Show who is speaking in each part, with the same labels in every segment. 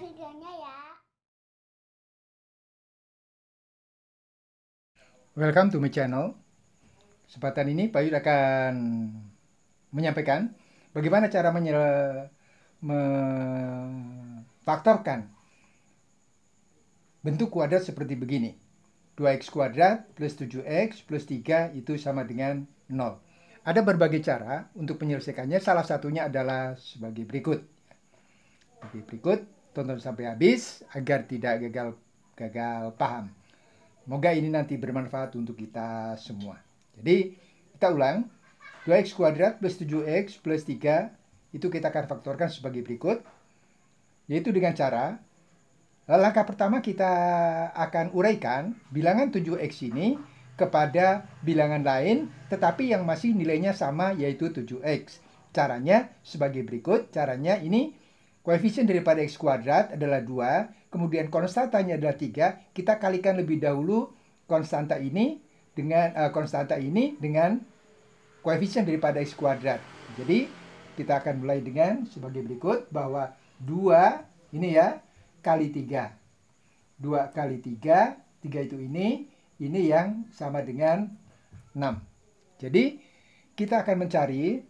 Speaker 1: videonya ya. Welcome to my channel. Kesempatan ini Pak Yud akan menyampaikan bagaimana cara memfaktorkan bentuk kuadrat seperti begini. 2x kuadrat plus 7x plus 3 itu sama dengan 0. Ada berbagai cara untuk menyelesaikannya, salah satunya adalah sebagai berikut. Sebagai berikut, Tonton sampai habis agar tidak gagal gagal paham. Moga ini nanti bermanfaat untuk kita semua. Jadi, kita ulang. 2x kuadrat plus 7x plus 3 itu kita akan faktorkan sebagai berikut. Yaitu dengan cara, langkah pertama kita akan uraikan bilangan 7x ini kepada bilangan lain, tetapi yang masih nilainya sama yaitu 7x. Caranya sebagai berikut, caranya ini Koefisien daripada X kuadrat adalah 2, kemudian konstantanya adalah 3. Kita kalikan lebih dahulu konstanta ini dengan uh, konstanta ini dengan koefisien daripada X kuadrat. Jadi, kita akan mulai dengan sebagai berikut bahwa 2 ini ya kali 3. 2 kali 3, 3 itu ini, ini yang sama dengan 6. Jadi, kita akan mencari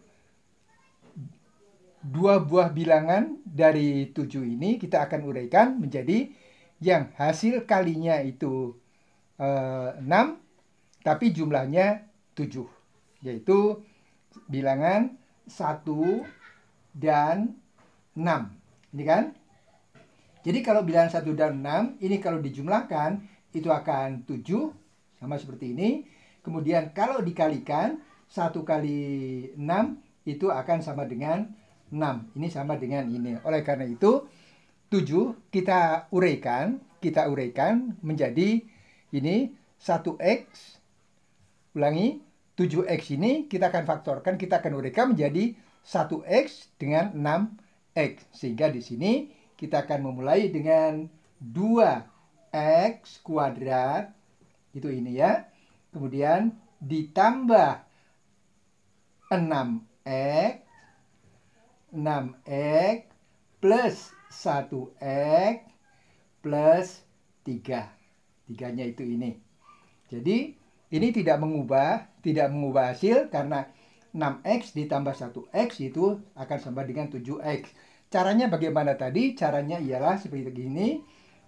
Speaker 1: Dua buah bilangan dari tujuh ini kita akan uraikan menjadi yang hasil kalinya itu e, eh, 6, tapi jumlahnya 7. Yaitu bilangan 1 dan 6. Ini kan? Jadi kalau bilangan 1 dan 6, ini kalau dijumlahkan, itu akan 7, sama seperti ini. Kemudian kalau dikalikan, 1 kali 6 itu akan sama dengan 6. Ini sama dengan ini. Oleh karena itu, 7 kita uraikan, kita uraikan menjadi ini 1x ulangi 7x ini kita akan faktorkan, kita akan uraikan menjadi 1x dengan 6x. Sehingga di sini kita akan memulai dengan 2x kuadrat itu ini ya. Kemudian ditambah 6x 6X plus 1X plus 3. Tiganya itu ini. Jadi, ini tidak mengubah, tidak mengubah hasil karena 6X ditambah 1X itu akan sama dengan 7X. Caranya bagaimana tadi? Caranya ialah seperti ini.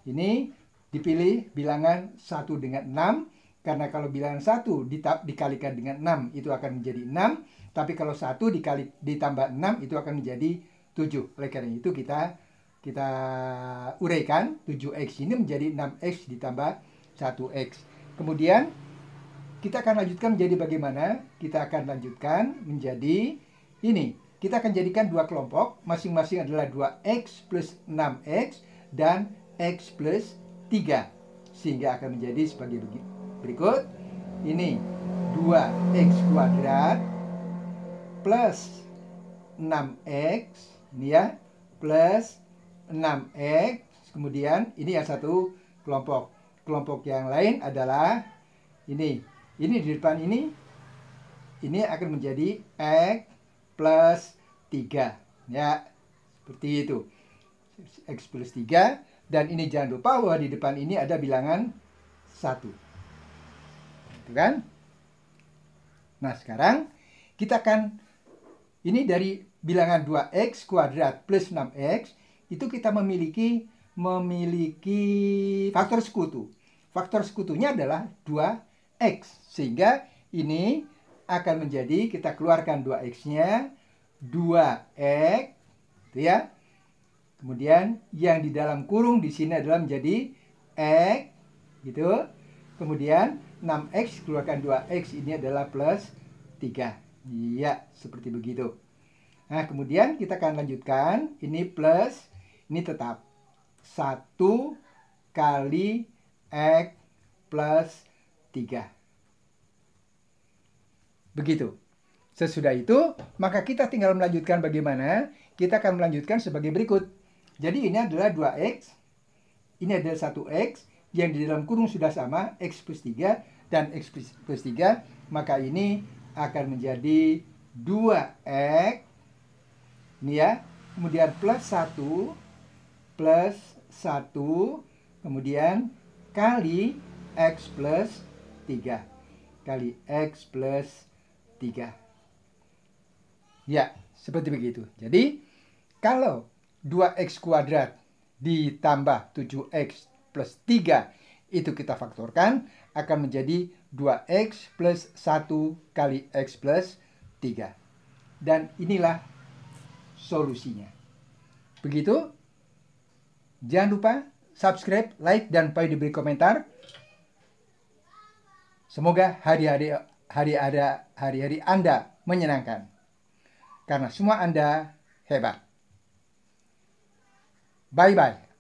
Speaker 1: Ini dipilih bilangan 1 dengan 6. Karena kalau bilangan 1 dikalikan dengan 6 itu akan menjadi 6. Tapi kalau 1 dikali, ditambah 6 itu akan menjadi 7. Oleh karena itu kita kita uraikan 7x ini menjadi 6x ditambah 1x. Kemudian kita akan lanjutkan menjadi bagaimana? Kita akan lanjutkan menjadi ini. Kita akan jadikan dua kelompok, masing-masing adalah 2x plus 6x dan x plus 3. Sehingga akan menjadi sebagai begini. Berikut ini 2x kuadrat plus 6x ini ya plus 6x kemudian ini yang satu kelompok kelompok yang lain adalah ini ini di depan ini ini akan menjadi x plus 3 ya seperti itu x plus 3 dan ini jangan lupa bahwa di depan ini ada bilangan 1 kan? Nah, sekarang kita akan ini dari bilangan 2x kuadrat plus 6x itu kita memiliki memiliki faktor sekutu. Faktor sekutunya adalah 2x. Sehingga ini akan menjadi kita keluarkan 2x-nya 2x gitu ya. Kemudian yang di dalam kurung di sini adalah menjadi x gitu. Kemudian 6X keluarkan 2X ini adalah plus 3. Iya, seperti begitu. Nah, kemudian kita akan lanjutkan. Ini plus, ini tetap. 1 kali X plus 3. Begitu. Sesudah itu, maka kita tinggal melanjutkan bagaimana? Kita akan melanjutkan sebagai berikut. Jadi ini adalah 2X, ini adalah 1X, yang di dalam kurung sudah sama X plus 3 dan X plus 3 maka ini akan menjadi 2X ini ya kemudian plus 1 plus 1 kemudian kali X plus 3 kali X plus 3 ya seperti begitu jadi kalau 2X kuadrat ditambah 7X plus 3. Itu kita faktorkan akan menjadi 2x plus 1 kali x plus 3. Dan inilah solusinya. Begitu. Jangan lupa subscribe, like, dan payu diberi komentar. Semoga hari-hari hari ada hari-hari Anda menyenangkan. Karena semua Anda hebat. Bye-bye.